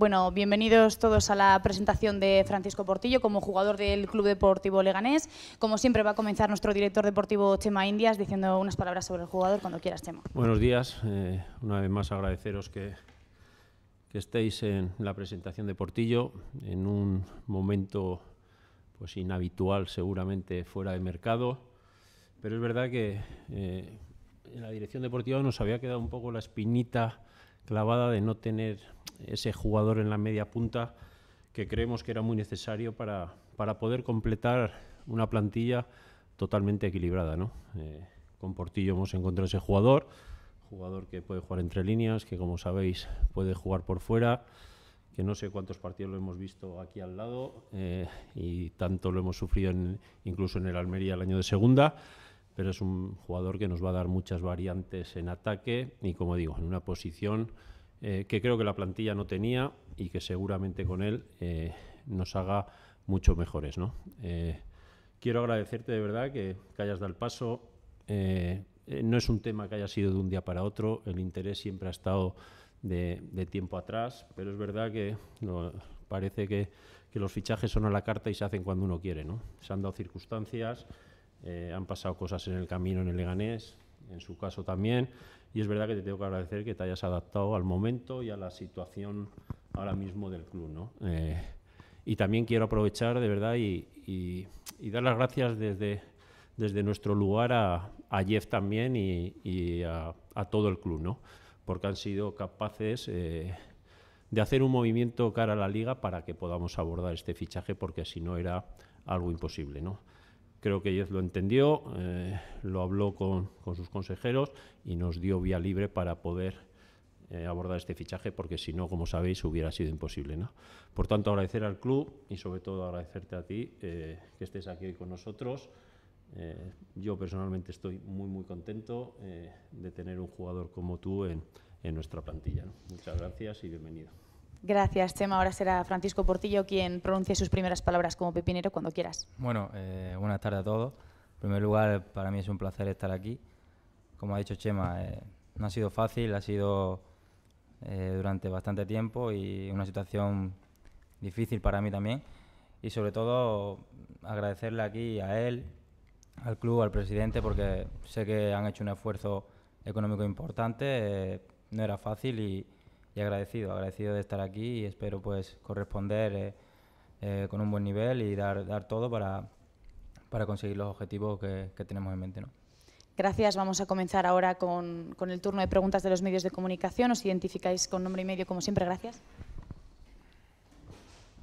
Bueno, bienvenidos todos a la presentación de Francisco Portillo como jugador del Club Deportivo Leganés. Como siempre va a comenzar nuestro director deportivo Chema Indias diciendo unas palabras sobre el jugador cuando quieras, Chema. Buenos días. Eh, una vez más agradeceros que, estéis en la presentación de Portillo en un momento pues inhabitual seguramente fuera de mercado. Pero es verdad que eh, en la dirección deportiva nos había quedado un poco la espinita clavada de no tener ese jugador en la media punta que creemos que era muy necesario para, poder completar una plantilla totalmente equilibrada. Eh, con Portillo hemos encontrado ese jugador, jugador que puede jugar entre líneas, que como sabéis puede jugar por fuera, que no sé cuántos partidos lo hemos visto aquí al lado eh, y tanto lo hemos sufrido incluso en el Almería el año de segunda es un jugador que nos va a dar muchas variantes en ataque y, como digo, en una posición eh, que creo que la plantilla no tenía y que seguramente con él eh, nos haga mucho mejores. ¿no? Eh, quiero agradecerte de verdad que, hayas dado el paso. no es un tema que haya sido de un día para otro, el interés siempre ha estado de, tiempo atrás, pero es verdad que parece que, que los fichajes son a la carta y se hacen cuando uno quiere. ¿no? Se han dado circunstancias eh, han pasado cosas en el camino en el Leganés, en su caso también, y es verdad que te tengo que agradecer que te hayas adaptado al momento y a la situación ahora mismo del club. ¿no? Eh, y también quiero aprovechar de verdad y, dar las gracias desde, nuestro lugar a, Jeff también y, a, todo el club, ¿no? porque han sido capaces eh, de hacer un movimiento cara a la liga para que podamos abordar este fichaje, porque si no era algo imposible. ¿no? Creo que Yez lo entendió, eh, lo habló con, sus consejeros y nos dio vía libre para poder eh, abordar este fichaje, porque si no, como sabéis, hubiera sido imposible. ¿no? Por tanto, agradecer al club y sobre todo agradecerte a ti eh, que estés aquí hoy con nosotros. yo personalmente estoy muy, muy contento de tener un jugador como tú en, nuestra plantilla. Muchas gracias y bienvenido. Gracias, Chema. Ahora será Francisco Portillo quien pronuncie sus primeras palabras como pepinero cuando quieras. Bueno, eh, buenas tardes a todos. En primer lugar, para mí es un placer estar aquí. Como ha dicho Chema, eh, no ha sido fácil, ha sido eh, durante bastante tiempo y una situación difícil para mí también. Y sobre todo agradecerle aquí a él, al club, al presidente, porque sé que han hecho un esfuerzo económico importante. no era fácil y y agradecido, agradecido de estar aquí y espero pues corresponder eh, eh, con un buen nivel y dar, dar todo para, para conseguir los objetivos que, tenemos en mente. ¿no? Gracias. Vamos a comenzar ahora con, el turno de preguntas de los medios de comunicación. Os identificáis con nombre y medio, como siempre. Gracias.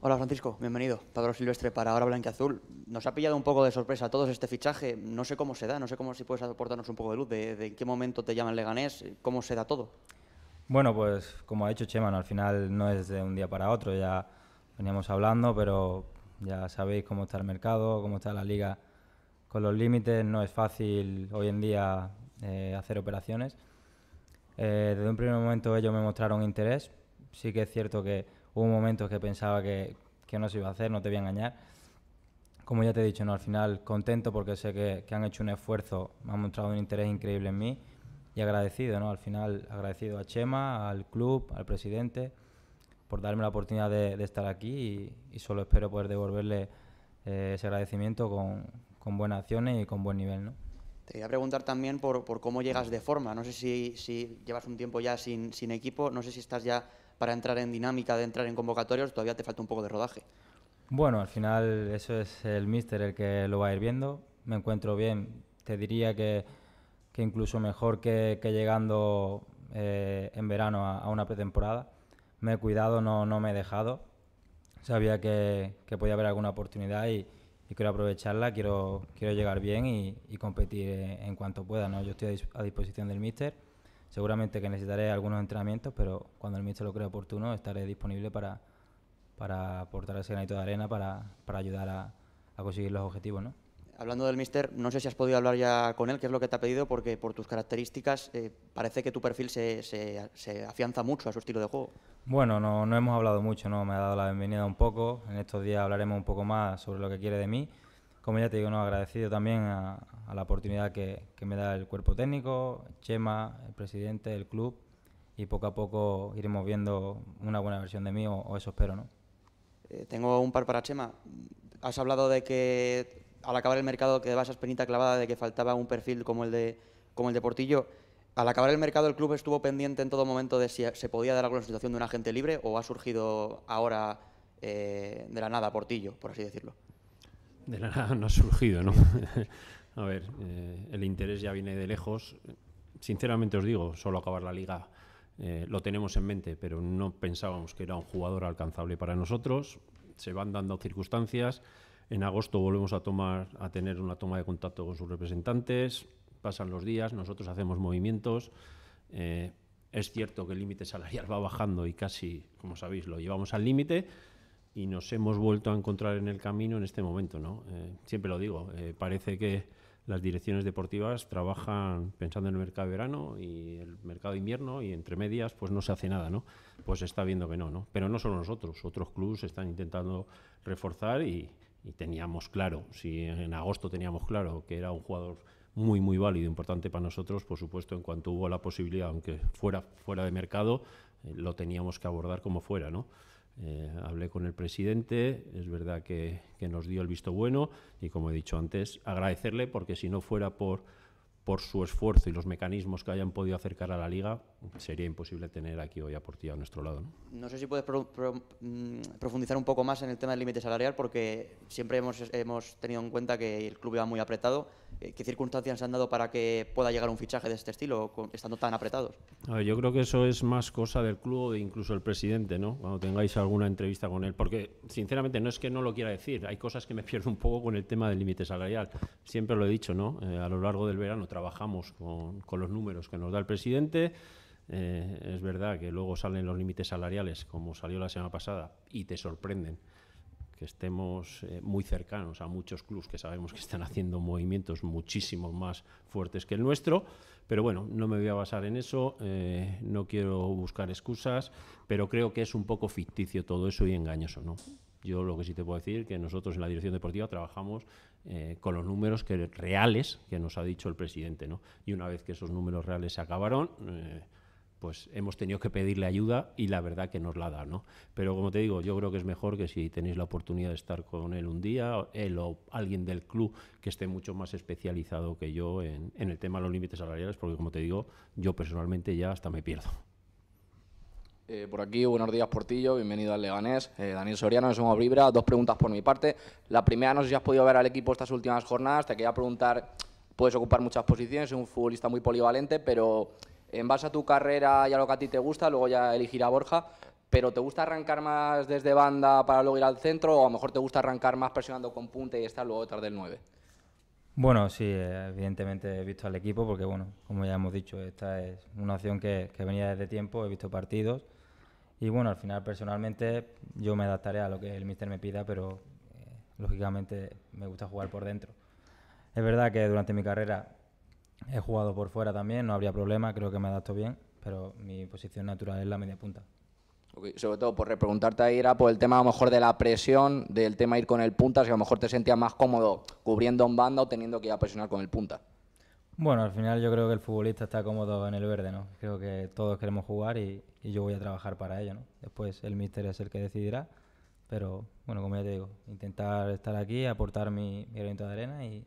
Hola Francisco, bienvenido. Pablo Silvestre para Ahora Blanca Azul. Nos ha pillado un poco de sorpresa a todos este fichaje. No sé cómo se da, no sé cómo si puedes aportarnos un poco de luz de, de en qué momento te llaman Leganés, cómo se da todo. Bueno, pues como ha dicho Cheman, al final no es de un día para otro, ya veníamos hablando, pero ya sabéis cómo está el mercado, cómo está la liga con los límites, no es fácil hoy en día eh, hacer operaciones. Eh, desde un primer momento ellos me mostraron interés, sí que es cierto que hubo momentos que pensaba que, que, no se iba a hacer, no te voy a engañar. Como ya te he dicho, no, al final contento porque sé que, que han hecho un esfuerzo, me han mostrado un interés increíble en mí y agradecido, ¿no? Al final, agradecido a Chema, al club, al presidente, por darme la oportunidad de, estar aquí y, solo espero poder devolverle eh, ese agradecimiento con, con, buenas acciones y con buen nivel, ¿no? Te quería preguntar también por, por cómo llegas de forma. No sé si, si llevas un tiempo ya sin, sin, equipo, no sé si estás ya para entrar en dinámica, de entrar en convocatorios, todavía te falta un poco de rodaje. Bueno, al final eso es el míster el que lo va a ir viendo. Me encuentro bien. Te diría que que incluso mejor que, llegando eh, en verano a, una pretemporada. Me he cuidado, no, no me he dejado. Sabía que, podía haber alguna oportunidad y, quiero aprovecharla, quiero, quiero llegar bien y, competir eh, en cuanto pueda. ¿no? Yo estoy a disposición del míster, seguramente que necesitaré algunos entrenamientos, pero cuando el míster lo crea oportuno estaré disponible para, para aportar ese granito de arena, para, ayudar a, a, conseguir los objetivos. ¿no? hablando del mister, no sé si has podido hablar ya con él, qué es lo que te ha pedido, porque por tus características eh, parece que tu perfil se, afianza mucho a su estilo de juego. Bueno, no, hemos hablado mucho, no me ha dado la bienvenida un poco. En estos días hablaremos un poco más sobre lo que quiere de mí. Como ya te digo, no, agradecido también a, la oportunidad que, me da el cuerpo técnico, Chema, el presidente, del club, y poco a poco iremos viendo una buena versión de mí, o, eso espero, ¿no? Eh, tengo un par para Chema. Has hablado de que al acabar el mercado que esa espinita clavada de que faltaba un perfil como el de, como el Portillo. Al acabar el mercado, el club estuvo pendiente en todo momento de si se podía dar alguna situación de un agente libre o ha surgido ahora eh, de la nada Portillo, por así decirlo. De la nada no ha surgido, ¿no? A ver, eh, el interés ya viene de lejos. Sinceramente os digo, solo acabar la liga eh, lo tenemos en mente, pero no pensábamos que era un jugador alcanzable para nosotros. Se van dando circunstancias. En agosto volvemos a, tener una toma de contacto con sus representantes, pasan los días, nosotros hacemos movimientos. Eh, es cierto que el límite salarial va bajando y casi, como sabéis, lo llevamos al límite y nos hemos vuelto a encontrar en el camino en este momento. ¿no? Eh, siempre lo digo, eh, parece que las direcciones deportivas trabajan pensando en el mercado de verano y el mercado de invierno y entre medias pues no se hace nada, ¿no? Pues está viendo que no, ¿no? Pero no solo nosotros, otros clubes están intentando reforzar y, y teníamos claro, si en agosto teníamos claro que era un jugador muy, muy válido, importante para nosotros, por supuesto, en cuanto hubo la posibilidad, aunque fuera, fuera de mercado, eh, lo teníamos que abordar como fuera, ¿no? Eh, hablé con el presidente, es verdad que, que nos dio el visto bueno y como he dicho antes, agradecerle porque si no fuera por por su esfuerzo y los mecanismos que hayan podido acercar a la liga, sería imposible tener aquí hoy a Portilla a nuestro lado. No, no sé si puedes mm, profundizar un poco más en el tema del límite salarial, porque siempre hemos, hemos tenido en cuenta que el club iba muy apretado eh, ¿Qué circunstancias se han dado para que pueda llegar un fichaje de este estilo, estando tan apretados? yo creo que eso es más cosa del club o incluso el presidente, ¿no? Cuando tengáis alguna entrevista con él, porque sinceramente no es que no lo quiera decir, hay cosas que me pierdo un poco con el tema del límite salarial. Siempre lo he dicho, ¿no? Eh, a lo largo del verano trabajamos con, los números que nos da el presidente. Eh, es verdad que luego salen los límites salariales, como salió la semana pasada, y te sorprenden que estemos eh, muy cercanos a muchos clubes que sabemos que están haciendo movimientos muchísimo más fuertes que el nuestro. Pero bueno, no me voy a basar en eso, eh, no quiero buscar excusas, pero creo que es un poco ficticio todo eso y engañoso, ¿no? Yo lo que sí te puedo decir es que nosotros en la dirección deportiva trabajamos eh, con los números que, reales que nos ha dicho el presidente, ¿no? Y una vez que esos números reales se acabaron, pues hemos tenido que pedirle ayuda y la verdad que nos la da, ¿no? Pero como te digo, yo creo que es mejor que si tenéis la oportunidad de estar con él un día, él o alguien del club que esté mucho más especializado que yo en, el tema de los límites salariales, porque como te digo, yo personalmente ya hasta me pierdo. Eh, por aquí, buenos días Portillo, bienvenido al Leganés. Eh, Daniel Soriano, somos Libra Dos preguntas por mi parte. La primera, no sé si has podido ver al equipo estas últimas jornadas. Te quería preguntar, puedes ocupar muchas posiciones, es un futbolista muy polivalente, pero en base a tu carrera y a lo que a ti te gusta, luego ya elegir a Borja, pero ¿te gusta arrancar más desde banda para luego ir al centro o a lo mejor te gusta arrancar más presionando con punta y estar luego detrás del 9? Bueno, sí, evidentemente he visto al equipo porque, bueno, como ya hemos dicho, esta es una opción que, venía desde tiempo, he visto partidos y, bueno, al final personalmente yo me adaptaré a lo que el míster me pida, pero eh, lógicamente me gusta jugar por dentro. Es verdad que durante mi carrera He jugado por fuera también, no habría problema, creo que me adapto bien, pero mi posición natural es la media punta. Sobre todo por repreguntarte ahí era por el tema a lo mejor de la presión, del tema ir con el punta, si a lo mejor te sentías más cómodo cubriendo un banda o teniendo que ir a presionar con el punta. Bueno, al final yo creo que el futbolista está cómodo en el verde, ¿no? Creo que todos queremos jugar y, yo voy a trabajar para ello, ¿no? Después el míster es el que decidirá, pero bueno, como ya te digo, intentar estar aquí, aportar mi, mi de arena y,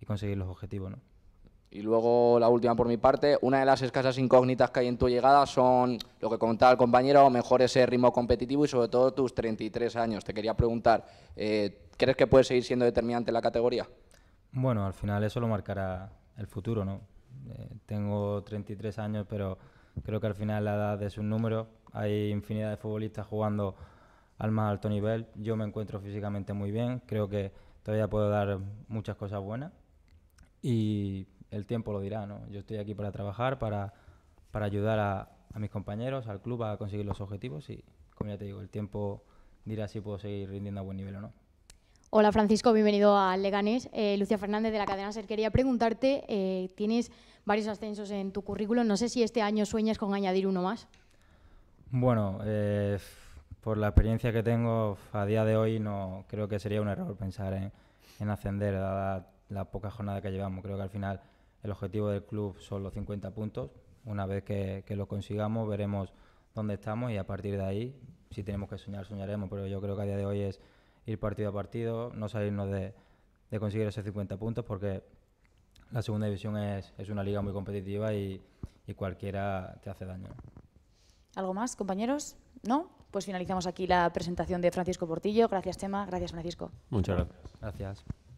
y conseguir los objetivos, ¿no? Y luego la última por mi parte, una de las escasas incógnitas que hay en tu llegada son lo que comentaba el compañero, mejor ese ritmo competitivo y sobre todo tus 33 años. Te quería preguntar, eh, ¿crees que puede seguir siendo determinante en la categoría? Bueno, al final eso lo marcará el futuro, ¿no? Eh, tengo 33 años, pero creo que al final la edad es un número. Hay infinidad de futbolistas jugando al más alto nivel. Yo me encuentro físicamente muy bien, creo que todavía puedo dar muchas cosas buenas y el tiempo lo dirá, ¿no? Yo estoy aquí para trabajar, para, ayudar a, mis compañeros, al club a conseguir los objetivos y, como ya te digo, el tiempo dirá si puedo seguir rindiendo a buen nivel o no. Hola Francisco, bienvenido a Leganés. Eh, Lucia Fernández de la cadena SER. Quería preguntarte, eh, tienes varios ascensos en tu currículum. No sé si este año sueñas con añadir uno más. Bueno, eh, por la experiencia que tengo a día de hoy, no creo que sería un error pensar en, ascender, dada la poca jornada que llevamos. Creo que al final el objetivo del club son los 50 puntos. Una vez que, lo consigamos veremos dónde estamos y a partir de ahí, si tenemos que soñar, soñaremos, pero yo creo que a día de hoy es ir partido a partido, no salirnos de, conseguir esos 50 puntos porque la segunda división es, una liga muy competitiva y, cualquiera te hace daño. ¿Algo más, compañeros? ¿No? Pues finalizamos aquí la presentación de Francisco Portillo. Gracias, Tema. Gracias, Francisco. Muchas gracias. Gracias.